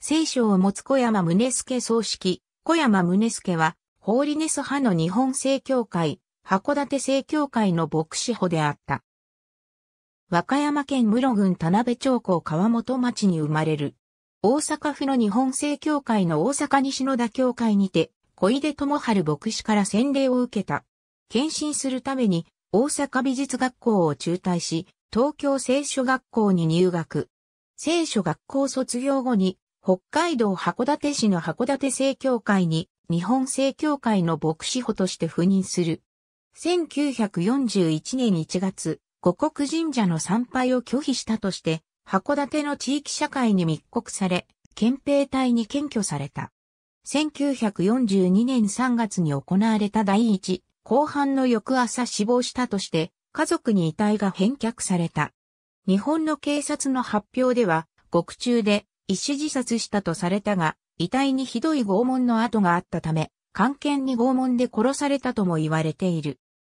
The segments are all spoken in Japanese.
聖書を持つ小山宗助葬式、小山宗助は、ホーリネス派の日本聖教会、函館聖教会の牧師補であった。和歌山県室郡田辺町港川本町に生まれる。大阪府の日本聖教会の大阪西野田教会にて、小出智春牧師から洗礼を受けた。献身するために、大阪美術学校を中退し、東京聖書学校に入学。聖書学校卒業後に、北海道函館市の函館正教会に日本正教会の牧師補として赴任する。1941年1月、五国神社の参拝を拒否したとして、函館の地域社会に密告され、憲兵隊に検挙された。1942年3月に行われた第一、後半の翌朝死亡したとして、家族に遺体が返却された。日本の警察の発表では、獄中で一種自殺したとされたが、遺体にひどい拷問の跡があったため、関係に拷問で殺されたとも言われている。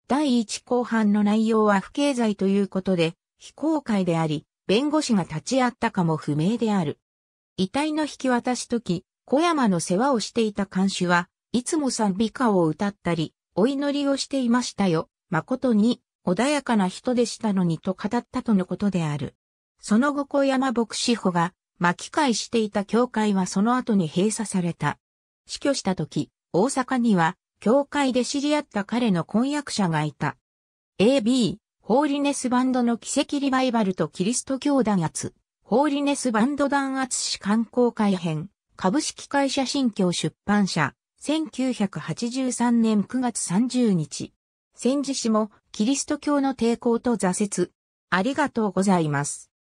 第一公判の内容は不経済ということで、非公開であり、弁護士が立ち会ったかも不明である。遺体の引き渡し時、小山の世話をしていた監視は、いつも賛美歌を歌ったり、お祈りをしていましたよ。誠に、穏やかな人でしたのにと語ったとのことである。その後小山牧師補が、巻き返していた教会はその後に閉鎖された。死去した時、大阪には、教会で知り合った彼の婚約者がいた。AB、ホーリネスバンドの奇跡リバイバルとキリスト教弾圧、ホーリネスバンド弾圧史観光会編、株式会社新教出版社、1983年9月30日。戦時史もキリスト教の抵抗と挫折。ありがとうございます。